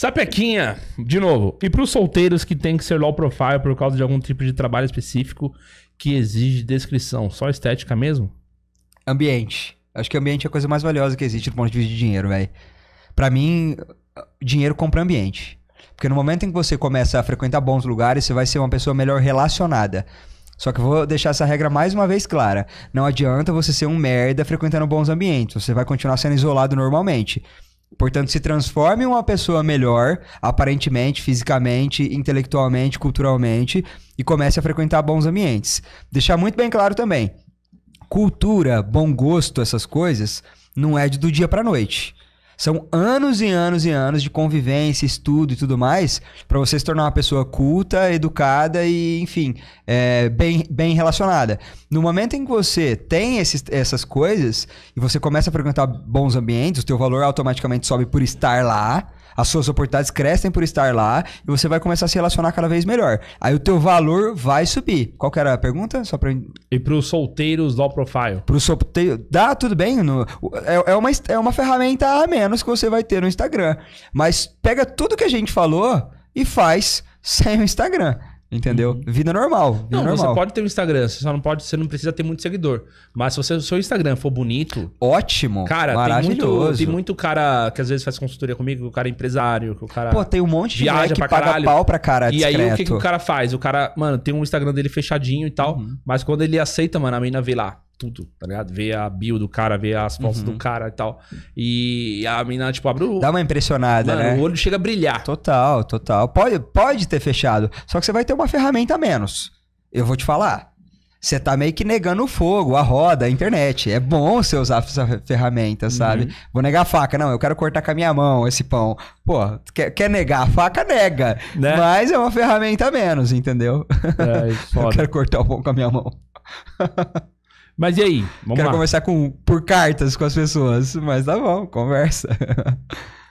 Sapequinha, de novo. E para os solteiros que tem que ser low profile por causa de algum tipo de trabalho específico que exige descrição, só estética mesmo? Ambiente. Acho que ambiente é a coisa mais valiosa que existe do ponto de vista de dinheiro, velho. Para mim, dinheiro compra ambiente. Porque no momento em que você começa a frequentar bons lugares, você vai ser uma pessoa melhor relacionada. Só que eu vou deixar essa regra mais uma vez clara. Não adianta você ser um merda frequentando bons ambientes. Você vai continuar sendo isolado normalmente. Portanto, se transforme em uma pessoa melhor, aparentemente, fisicamente, intelectualmente, culturalmente, e comece a frequentar bons ambientes. Deixar muito bem claro também: cultura, bom gosto, essas coisas, não é do dia para noite. São anos e anos e anos de convivência, estudo e tudo mais, para você se tornar uma pessoa culta, educada e, enfim, é, bem, bem relacionada. No momento em que você tem esses, essas coisas e você começa a frequentar bons ambientes, o teu valor automaticamente sobe por estar lá. As suas oportunidades crescem por estar lá e você vai começar a se relacionar cada vez melhor. Aí o teu valor vai subir. Qual que era a pergunta? Só pra... E para os solteiros low profile? Para os solteiros... Dá, tudo bem. No... É, é, uma, é uma ferramenta a menos que você vai ter no Instagram. Mas pega tudo que a gente falou e faz sem o Instagram. Entendeu? Uhum. Vida normal. Vida não, normal. você pode ter um Instagram, você só não pode, você não precisa ter muito seguidor. Mas se você, o seu Instagram for bonito. Ótimo. Cara, tem muito, tem muito cara que às vezes faz consultoria comigo, o cara é empresário, que o cara. Pô, tem um monte de viaja que pra paga caralho. pau pra cara. E aí o que, que o cara faz? O cara, mano, tem um Instagram dele fechadinho e tal. Uhum. Mas quando ele aceita, mano, a mina vê lá tudo, tá ligado? Ver a bio do cara, ver as fotos uhum. do cara e tal. E a mina, tipo, o Dá uma impressionada, mano, né? O olho chega a brilhar. Total, total. Pode, pode ter fechado. Só que você vai ter uma ferramenta a menos. Eu vou te falar. Você tá meio que negando o fogo, a roda, a internet. É bom você usar essa ferramenta, uhum. sabe? Uhum. Vou negar a faca. Não, eu quero cortar com a minha mão esse pão. Pô, quer, quer negar a faca? Nega. Né? Mas é uma ferramenta a menos, entendeu? É, foda. eu quero cortar o pão com a minha mão. Mas e aí? Vamos Quero lá. conversar com, por cartas com as pessoas. Mas tá bom, conversa.